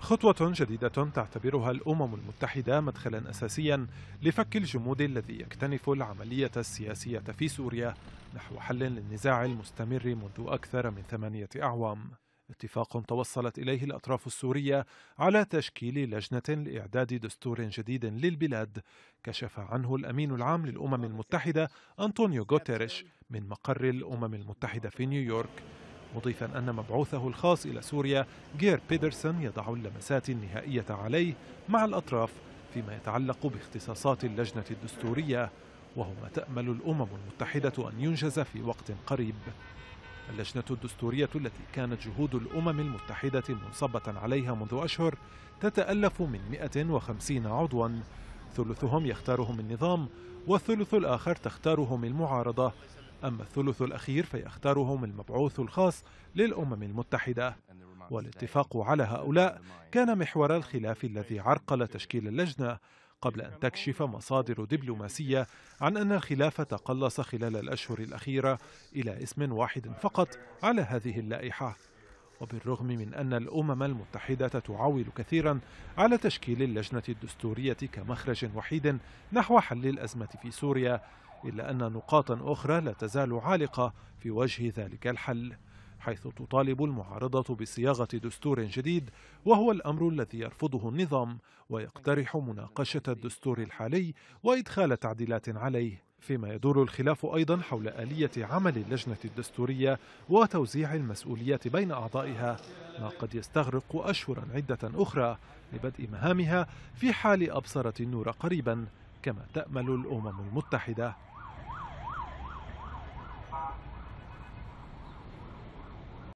خطوة جديدة تعتبرها الأمم المتحدة مدخلا أساسيا لفك الجمود الذي يكتنف العملية السياسية في سوريا نحو حل للنزاع المستمر منذ أكثر من ثمانية أعوام اتفاق توصلت إليه الأطراف السورية على تشكيل لجنة لإعداد دستور جديد للبلاد كشف عنه الأمين العام للأمم المتحدة أنطونيو غوتيريش من مقر الأمم المتحدة في نيويورك مضيفا أن مبعوثه الخاص إلى سوريا جير بيدرسون يضع اللمسات النهائية عليه مع الأطراف فيما يتعلق باختصاصات اللجنة الدستورية وهما تأمل الأمم المتحدة أن ينجز في وقت قريب اللجنة الدستورية التي كانت جهود الأمم المتحدة منصبة عليها منذ أشهر تتألف من 150 عضوا ثلثهم يختارهم النظام والثلث الآخر تختارهم المعارضة أما الثلث الأخير فيختارهم المبعوث الخاص للأمم المتحدة والاتفاق على هؤلاء كان محور الخلاف الذي عرقل تشكيل اللجنة قبل أن تكشف مصادر دبلوماسية عن أن الخلاف تقلص خلال الأشهر الأخيرة إلى اسم واحد فقط على هذه اللائحة وبالرغم من أن الأمم المتحدة تعول كثيرا على تشكيل اللجنة الدستورية كمخرج وحيد نحو حل الأزمة في سوريا إلا أن نقاطا أخرى لا تزال عالقة في وجه ذلك الحل حيث تطالب المعارضة بصياغة دستور جديد وهو الأمر الذي يرفضه النظام ويقترح مناقشة الدستور الحالي وإدخال تعديلات عليه فيما يدور الخلاف أيضا حول آلية عمل اللجنة الدستورية وتوزيع المسؤوليات بين أعضائها ما قد يستغرق أشهرا عدة أخرى لبدء مهامها في حال أبصرت النور قريبا كما تأمل الأمم المتحدة